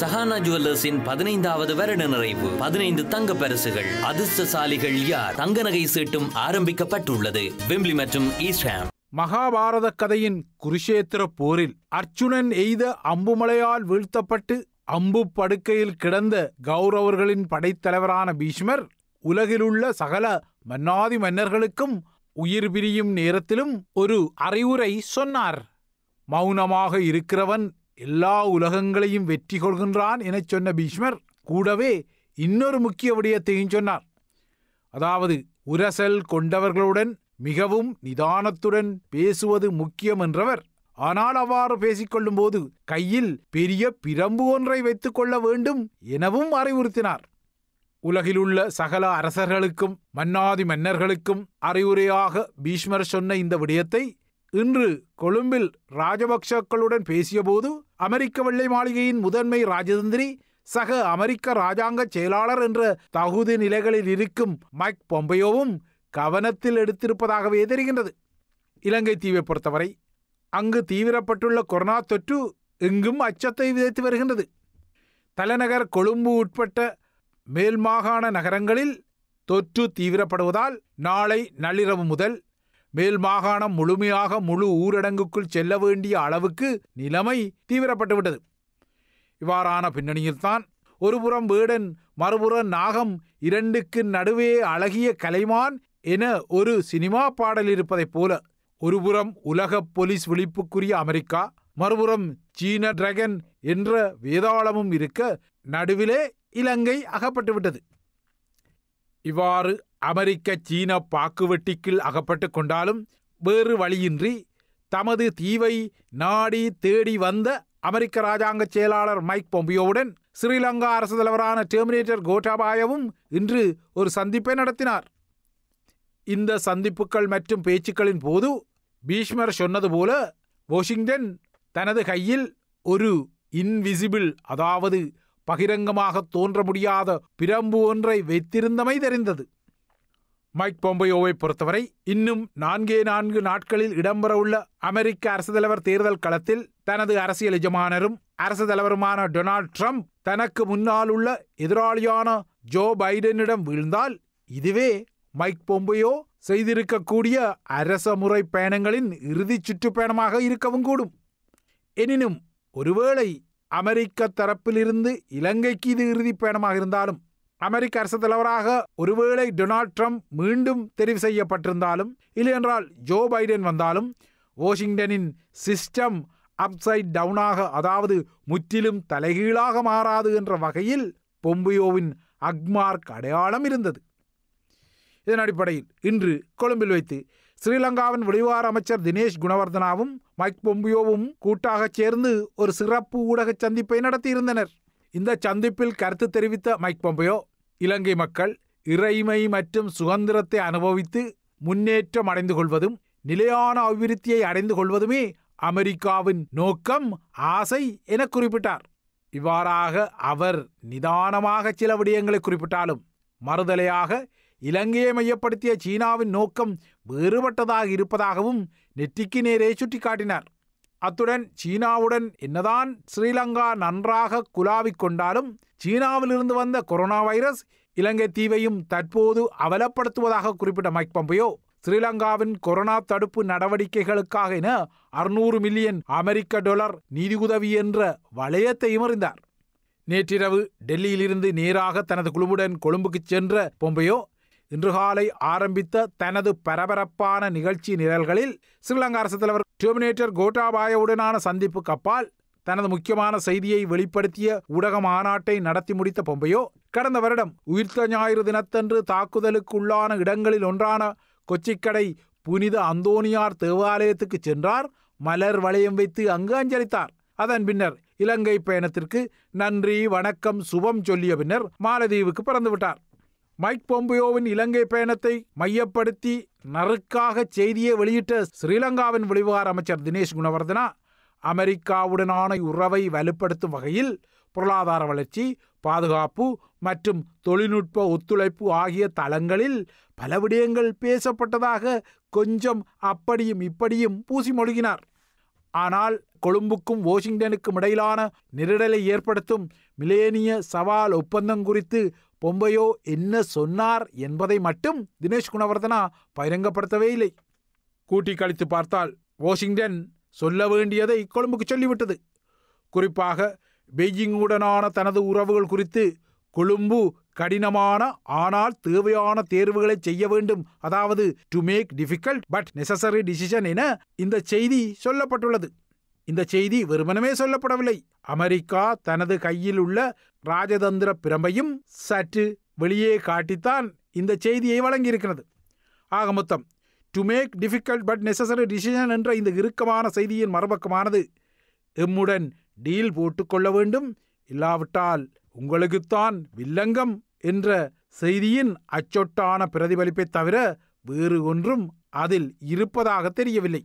சஹானா ஜுவல்லர்ஸின் பதினைந்தாவது வருட நிறைவு பதினைந்து தங்க பரிசுகள் அதிர்ஷ்டசாலிகள் யார் தங்க நகை சீட்டும் ஆரம்பிக்கப்பட்டுள்ளது விம்லி மற்றும் ஈஸ்டாம் மகாபாரத கதையின் குருஷேத்திர போரில் அர்ச்சுனன் எய்த அம்புமலையால் வீழ்த்தப்பட்டு அம்பு படுக்கையில் கிடந்த கௌரவர்களின் படைத்தலைவரான பீஷ்மர் உலகிலுள்ள சகல மன்னாதி மன்னர்களுக்கும் உயிர் பிரியும் நேரத்திலும் ஒரு அறிவுரை சொன்னார் மௌனமாக இருக்கிறவன் எல்லா உலகங்களையும் வெற்றி கொள்கின்றான் எனச் சொன்ன பீஷ்மர் கூடவே இன்னொரு முக்கிய விடயத்தையும் சொன்னார் அதாவது உரசல் கொண்டவர்களுடன் மிகவும் நிதானத்துடன் பேசுவது முக்கியம் என்றவர் ஆனால் அவ்வாறு பேசிக்கொள்ளும் போது கையில் பெரிய பிரம்பு ஒன்றை வைத்துக் கொள்ள வேண்டும் எனவும் அறிவுறுத்தினார் உலகிலுள்ள சகல அரசர்களுக்கும் மன்னாதி மன்னர்களுக்கும் அறிவுரையாக பீஷ்மர் சொன்ன இந்த விடயத்தை இன்று கொழும்பில் ராஜபக்ஷக்களுடன் பேசியபோது அமெரிக்க வெள்ளை மாளிகையின் முதன்மை ராஜதந்திரி சக அமெரிக்க ராஜாங்க செயலாளர் என்ற தகுதி நிலைகளில் இருக்கும் மைக் பொம்பையோவும் கவனத்தில் எடுத்திருப்பதாகவே தெரிகின்றது இலங்கை தீவை பொறுத்தவரை அங்கு தீவிரப்பட்டுள்ள கொரோனா தொற்று எங்கும் அச்சத்தை விதைத்து வருகின்றது தலைநகர் கொழும்பு உட்பட்ட மேல் மாகாண நகரங்களில் தொற்று தீவிரப்படுவதால் நாளை நள்ளிரவு முதல் மேல் மாகாணம் முழுமையாக முழு ஊரடங்குக்குள் செல்ல வேண்டிய அளவுக்கு நிலைமை தீவிரப்பட்டுவிட்டது இவ்வாறான பின்னணியில்தான் ஒருபுறம் வேடன் மறுபுறம் நாகம் இரண்டுக்கு நடுவே அழகிய கலைமான் என ஒரு சினிமா பாடல் இருப்பதைப் போல ஒருபுறம் உலக போலீஸ் விழிப்புக்குரிய அமெரிக்கா மறுபுறம் சீன டிரகன் என்ற வேதாளமும் இருக்க நடுவிலே இலங்கை அகப்பட்டுவிட்டது இவ்வாறு அமெரிக்க சீன பாக்குவெட்டிக்குள் அகப்பட்டு கொண்டாலும் வேறு வழியின்றி தமது தீவை நாடி தேடி வந்த அமெரிக்க ராஜாங்க செயலாளர் மைக் பொம்பியோவுடன் ஸ்ரீலங்கா அரசு தலைவரான டெர்மினேட்டர் கோட்டாபாயவும் இன்று ஒரு சந்திப்பை நடத்தினார் இந்த சந்திப்புகள் மற்றும் பேச்சுக்களின் போது பீஷ்மர் சொன்னது போல வாஷிங்டன் தனது கையில் ஒரு இன்விசிபிள் அதாவது பகிரங்கமாக தோன்ற முடியாத பிரம்பு ஒன்றை வைத்திருந்தமை தெரிந்தது மைக் பொம்பையோவை பொறுத்தவரை இன்னும் நான்கே நான்கு நாட்களில் இடம்பெறவுள்ள அமெரிக்க அரசு தலைவர் தேர்தல் களத்தில் தனது அரசியல் எஜமானரும் அரசு தலைவருமான டொனால்ட் ட்ரம்ப் தனக்கு முன்னால் உள்ள எதிராளியான ஜோ பைடனிடம் வீழ்ந்தால் இதுவே மைக் பொம்பையோ செய்திருக்கக்கூடிய அரச முறை பயணங்களின் இறுதி சுற்றுப்பயணமாக இருக்கவும் கூடும் எனினும் ஒருவேளை அமெரிக்க தரப்பிலிருந்து இலங்கைக்கு இது இறுதி பயணமாக இருந்தாலும் அமெரிக்க அரசு தலைவராக ஒருவேளை டொனால்ட் ட்ரம்ப் மீண்டும் தெரிவு செய்யப்பட்டிருந்தாலும் இல்லையென்றால் ஜோ பைடன் வந்தாலும் வாஷிங்டனின் சிஸ்டம் அப்சைட் டவுனாக அதாவது முற்றிலும் தலைகீழாக மாறாது என்ற வகையில் பொம்பியோவின் அக்மார்க் அடையாளம் இருந்தது இதன் அடிப்படையில் இன்று கொழும்பில் வைத்து ஸ்ரீலங்காவின் வெளிவார அமைச்சர் தினேஷ் குணவர்தனாவும் மைக் பொம்பியோவும் கூட்டாக சேர்ந்து ஒரு சிறப்பு ஊடக சந்திப்பை நடத்தியிருந்தனர் இந்த சந்திப்பில் கருத்து தெரிவித்த மைக் பொம்பியோ இலங்கை மக்கள் இறைமை மற்றும் சுதந்திரத்தை அனுபவித்து முன்னேற்றம் அடைந்து கொள்வதும் நிலையான அபிவிருத்தியை அடைந்து கொள்வதுமே அமெரிக்காவின் நோக்கம் ஆசை என குறிப்பிட்டார் இவ்வாறாக அவர் நிதானமாக சில விடயங்களை குறிப்பிட்டாலும் மறுதலையாக இலங்கையை மையப்படுத்திய சீனாவின் நோக்கம் வேறுபட்டதாக இருப்பதாகவும் நெற்றிக்கு நேரே சுட்டிக்காட்டினார் அத்துடன் சீனாவுடன் என்னதான் ஸ்ரீலங்கா நன்றாக குலாவிக் கொண்டாலும் சீனாவிலிருந்து வந்த கொரோனா வைரஸ் இலங்கை தீவையும் தற்போது அவலப்படுத்துவதாக குறிப்பிட்ட மைக் பம்பையோ ஸ்ரீலங்காவின் கொரோனா தடுப்பு நடவடிக்கைகளுக்காக என அறுநூறு மில்லியன் அமெரிக்க டொலர் நிதியுதவி என்ற வளையத்தையும் அறிந்தார் நேற்றிரவு டெல்லியிலிருந்து நேராக தனது குழுவுடன் கொழும்புக்கு சென்ற பொம்பையோ இன்று காலை ஆரம்பித்த தனது பரபரப்பான நிகழ்ச்சி நிரல்களில் ஸ்ரீலங்கா அரசு தலைவர் டெர்மினேட்டர் கோட்டாபாயவுடனான சந்திப்பு கப்பால் தனது முக்கியமான செய்தியை வெளிப்படுத்திய ஊடக மாநாட்டை நடத்தி முடித்த பொம்பையோ கடந்த வருடம் உயிர்த்த ஞாயிறு தினத்தன்று தாக்குதலுக்குள்ளான இடங்களில் ஒன்றான கொச்சிக்கடை புனித அந்தோனியார் தேவாலயத்துக்கு சென்றார் மலர் வளையம் வைத்து அங்கு அஞ்சலித்தார் அதன் பின்னர் இலங்கை பயணத்திற்கு நன்றி வணக்கம் சுபம் சொல்லிய பின்னர் மாலதீவுக்கு பறந்துவிட்டார் மைக் பொம்பியோவின் இலங்கை பயணத்தை மையப்படுத்தி நறுக்காக செய்தியை வெளியிட்ட ஸ்ரீலங்காவின் விளைவுகார அமைச்சர் தினேஷ் குணவர்தனா அமெரிக்காவுடனான உறவை வலுப்படுத்தும் வகையில் பொருளாதார வளர்ச்சி பாதுகாப்பு மற்றும் தொழில்நுட்ப ஒத்துழைப்பு ஆகிய தளங்களில் பல விடயங்கள் பேசப்பட்டதாக கொஞ்சம் அப்படியும் இப்படியும் பூசி மொழிகினார் ஆனால் கொழும்புக்கும் வாஷிங்டனுக்கும் இடையிலான நெருடலை ஏற்படுத்தும் மிலேனிய சவால் ஒப்பந்தம் குறித்து பொம்பையோ என்ன சொன்னார் என்பதை மட்டும் தினேஷ் குணவர்தனா பகிரங்கப்படுத்தவே இல்லை கூட்டி கழித்து பார்த்தால் வாஷிங்டன் சொல்ல வேண்டியதை கொழும்புக்கு சொல்லிவிட்டது குறிப்பாக பெய்ஜிங்குடனான தனது உறவுகள் குறித்து கொழும்பு கடினமான ஆனால் தேவையான தேர்வுகளை செய்ய வேண்டும் அதாவது to make difficult but necessary decision என இந்த செய்தி சொல்லப்பட்டுள்ளது இந்த செய்தி வெறுமனமே சொல்லப்படவில்லை அமெரிக்கா தனது கையில் உள்ள ராஜதந்திர பிரம்பையும் சற்று வெளியே காட்டித்தான் இந்த செய்தியை வழங்கியிருக்கிறது ஆக மொத்தம் to make difficult but necessary decision என்ற இந்த இறுக்கமான செய்தியின் மறுபக்கமானது எம்முடன் டீல் போட்டுக்கொள்ள வேண்டும் இல்லாவிட்டால் உங்களுக்குத்தான் வில்லங்கம் என்ற செய்தியின் அச்சொட்டான பிரதிபலிப்பை தவிர வேறு ஒன்றும் அதில் இருப்பதாக தெரியவில்லை